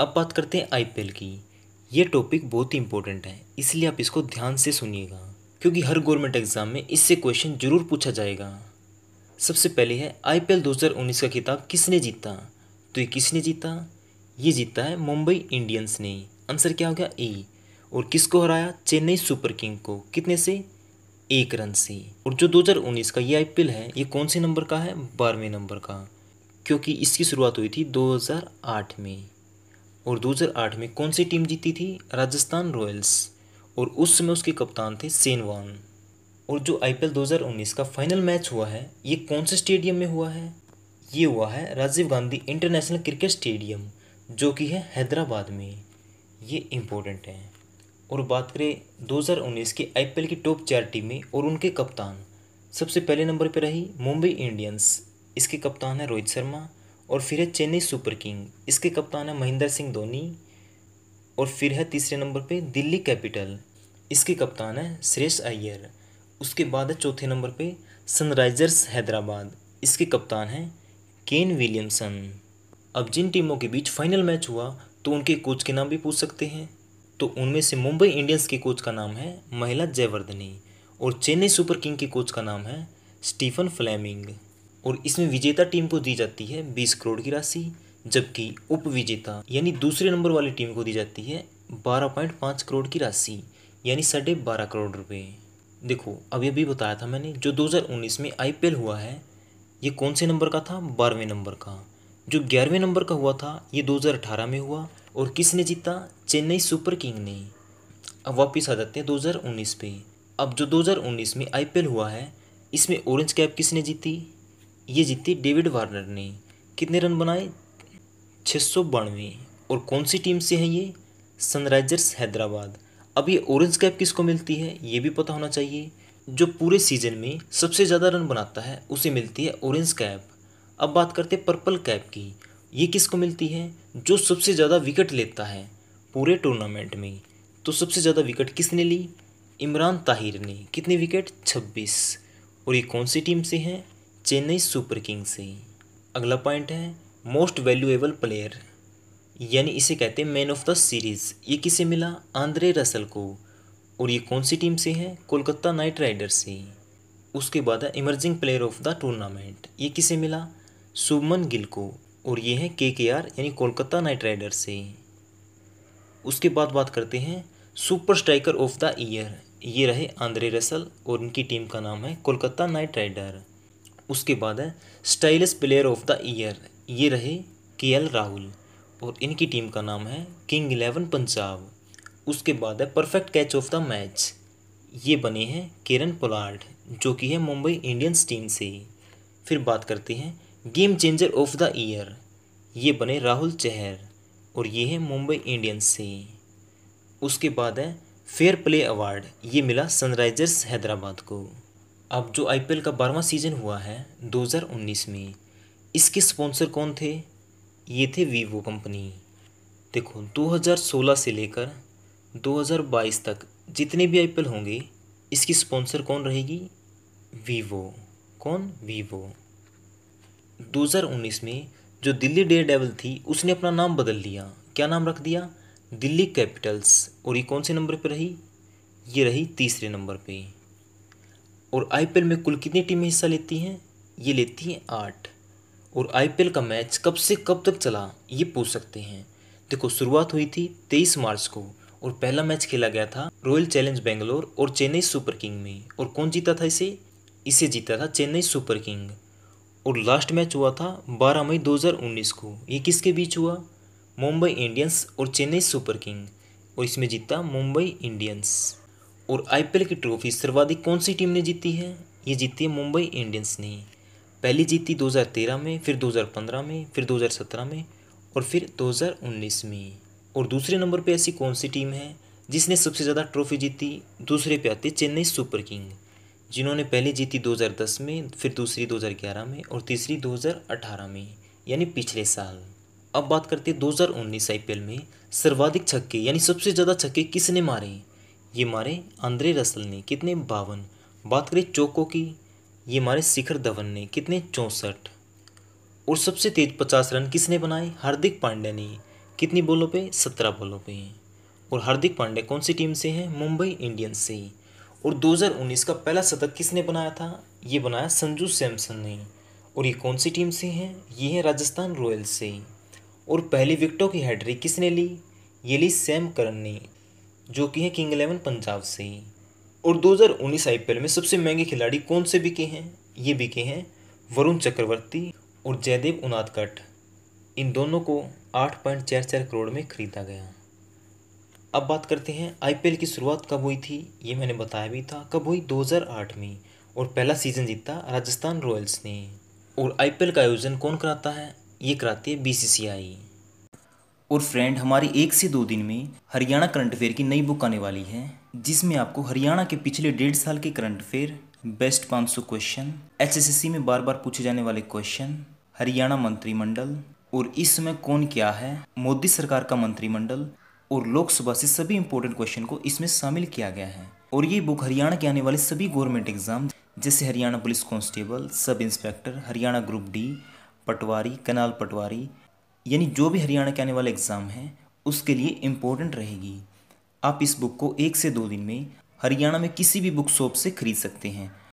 अब बात करते हैं आईपीएल की ये टॉपिक बहुत ही इंपॉर्टेंट है इसलिए आप इसको ध्यान से सुनिएगा क्योंकि हर गवर्नमेंट एग्ज़ाम में इससे क्वेश्चन जरूर पूछा जाएगा सबसे पहले है आईपीएल 2019 का खिताब किसने जीता तो ये किसने जीता ये जीता है मुंबई इंडियंस ने आंसर क्या हो गया ए और किसको हराया चेन्नई सुपर किंग को कितने से एक रन से और जो 2019 का ये आईपीएल है ये कौन से नंबर का है बारहवें नंबर का क्योंकि इसकी शुरुआत हुई थी 2008 में और 2008 में कौन सी टीम जीती थी राजस्थान रॉयल्स और उस समय उसके कप्तान थे सेनवान और जो आई 2019 का फाइनल मैच हुआ है ये कौन से स्टेडियम में हुआ है ये हुआ है Rajiv Gandhi international cricket stadium जो कि है हैदराबाद में ये इम्पोर्टेंट है और बात करें 2019 के आईपीएल की टॉप चार टीमें और उनके कप्तान सबसे पहले नंबर पर रही मुंबई इंडियंस इसके कप्तान है रोहित शर्मा और फिर है चेन्नई सुपर किंग इसके कप्तान है महेंद्र सिंह धोनी और फिर है तीसरे नंबर पे दिल्ली कैपिटल इसके कप्तान है श्रेष्ठ अय्यर उसके बाद है चौथे नंबर पे सनराइजर्स हैदराबाद इसके कप्तान हैं केन विलियमसन अब जिन टीमों के बीच फाइनल मैच हुआ तो उनके कोच के नाम भी पूछ सकते हैं तो उनमें से मुंबई इंडियंस के कोच का नाम है महिला जयवर्धनी और चेन्नई सुपर किंग के कोच का नाम है स्टीफन फ्लेमिंग और इसमें विजेता टीम को दी जाती है बीस करोड़ की राशि जबकि उप विजेता यानी दूसरे नंबर वाली टीम को दी जाती है बारह पॉइंट पाँच करोड़ की राशि यानी साढ़े बारह करोड़ रुपए देखो अभी अभी बताया था मैंने जो 2019 में आई हुआ है ये कौन से नंबर का था बारहवें नंबर का जो ग्यारहवें नंबर का हुआ था ये 2018 में हुआ और किसने जीता चेन्नई सुपर किंग ने अब वापस आ जाते हैं दो पे अब जो दो में आई हुआ है इसमें ऑरेंज कैप किसने जीती ये जीती डेविड वार्नर ने कितने रन बनाए छः सौ बानवे और कौन सी टीम से हैं ये सनराइजर्स हैदराबाद अब ये ऑरेंज कैप किसको मिलती है ये भी पता होना चाहिए जो पूरे सीजन में सबसे ज़्यादा रन बनाता है उसे मिलती है ऑरेंज कैप अब बात करते हैं पर्पल कैप की ये किसको मिलती है जो सबसे ज़्यादा विकेट लेता है पूरे टूर्नामेंट में तो सबसे ज़्यादा विकेट किसने ली इमरान ताहिर ने कितने विकेट 26 और ये कौन सी टीम से हैं चेन्नई सुपर किंग्स से अगला पॉइंट है मोस्ट वैल्यूएबल प्लेयर यानी इसे कहते हैं मैन ऑफ द सीरीज़ ये किसे मिला आंद्रे रसल को और ये कौन सी टीम से है कोलकाता नाइट राइडर्स से उसके बाद है emerging player of the tournament ये किसे मिला शुभमन गिल को और ये है के के आर यानी कोलकाता नाइट राइडर्स से उसके बाद बात करते हैं super striker of the year ये रहे आंद्रे रसल और उनकी टीम का नाम है कोलकाता नाइट राइडर उसके बाद है stylish player of the year ये रहे के एल राहुल और इनकी टीम का नाम है किंग इलेवन पंजाब उसके बाद है perfect catch of the match ये बने हैं किरण पोलार्ड जो कि है मुंबई इंडियंस टीम से फिर बात करते हैं game changer of the year ये बने राहुल चहर और ये है मुंबई इंडियंस से उसके बाद है फेयर प्ले अवार्ड ये मिला सनराइजर्स हैदराबाद को अब जो आई का बारवा सीज़न हुआ है 2019 में इसके स्पॉन्सर कौन थे ये थे वीवो कंपनी देखो 2016 से लेकर 2022 तक जितने भी आई होंगे इसकी स्पॉन्सर कौन रहेगी वीवो कौन वीवो 2019 में जो दिल्ली डे डेवल थी उसने अपना नाम बदल लिया क्या नाम रख दिया दिल्ली कैपिटल्स और ये कौन से नंबर पर रही ये रही तीसरे नंबर पर और आईपीएल में कुल कितनी टीमें हिस्सा लेती हैं ये लेती हैं आठ और आईपीएल का मैच कब से कब तक चला ये पूछ सकते हैं देखो शुरुआत हुई थी तेईस मार्च को और पहला मैच खेला गया था रॉयल चैलेंज बेंगलोर और चेन्नई सुपर किंग में और कौन जीता था इसे इसे जीता था चेन्नई सुपर किंग और लास्ट मैच हुआ था 12 मई 2019 को ये किसके बीच हुआ मुंबई इंडियंस और चेन्नई सुपर किंग और इसमें जीता मुंबई इंडियंस और आईपीएल की ट्रॉफी सर्वाधिक कौन सी टीम ने जीती है ये जीती है मुंबई इंडियंस ने पहली जीती 2013 में फिर 2015 में फिर 2017 में और फिर 2019 में और दूसरे नंबर पे ऐसी कौन सी टीम है जिसने सबसे ज़्यादा ट्रॉफी जीती दूसरे पे आती चेन्नई सुपर किंग जिन्होंने पहली जीती 2010 में फिर दूसरी 2011 में और तीसरी 2018 में यानी पिछले साल अब बात करते हैं 2019 आईपीएल में सर्वाधिक छक्के यानी सबसे ज़्यादा छक्के किसने मारे ये मारे आंद्रे रसल ने कितने बावन बात करें चौकों की ये मारे शिखर धवन ने कितने चौंसठ और सबसे तेज पचास रन किसने बनाए हार्दिक पांड्या ने कितनी बॉलों पे सत्रह बॉलों पे और हार्दिक पांड्या कौन सी टीम से हैं मुंबई इंडियंस से और 2019 का पहला शतक किसने बनाया था ये बनाया संजू सैमसन ने और ये कौन सी टीम से हैं ये है राजस्थान रॉयल्स से और पहली विकटों की हैट्रिक किसने ली ये ली सैम करन ने जो कि हैं किंग इलेवन पंजाब से ही और 2019 आईपीएल में सबसे महंगे खिलाड़ी कौन से बिके हैं ये बिके हैं वरुण चक्रवर्ती और जयदेव उनादकट इन दोनों को आठ पॉइंट चार चार करोड़ में खरीदा गया अब बात करते हैं आईपीएल की शुरुआत कब हुई थी ये मैंने बताया भी था कब हुई 2008 में और पहला सीज़न जीता राजस्थान रॉयल्स ने और आईपीएल का आयोजन कौन कराता है ये कराती है बीसीसीआई और फ्रेंड हमारी एक से दो दिन में हरियाणा करंट अफेयर की नई बुक आने वाली है जिसमें आपको हरियाणा के पिछले डेढ़ साल के current affair best 500 question HSSC में बार बार पूछे जाने वाले क्वेश्चन हरियाणा मंत्रिमंडल और इस समय कौन क्या है मोदी सरकार का मंत्रिमंडल और लोकसभा से सभी इंपोर्टेंट क्वेश्चन को इसमें शामिल किया गया है और ये बुक हरियाणा के आने वाले सभी गवर्नमेंट एग्जाम जैसे Haryana police constable sub inspector Haryana group D patwari canal patwari यानी जो भी हरियाणा के आने वाला एग्ज़ाम है उसके लिए इम्पोर्टेंट रहेगी आप इस बुक को एक से दो दिन में हरियाणा में किसी भी बुक शॉप से खरीद सकते हैं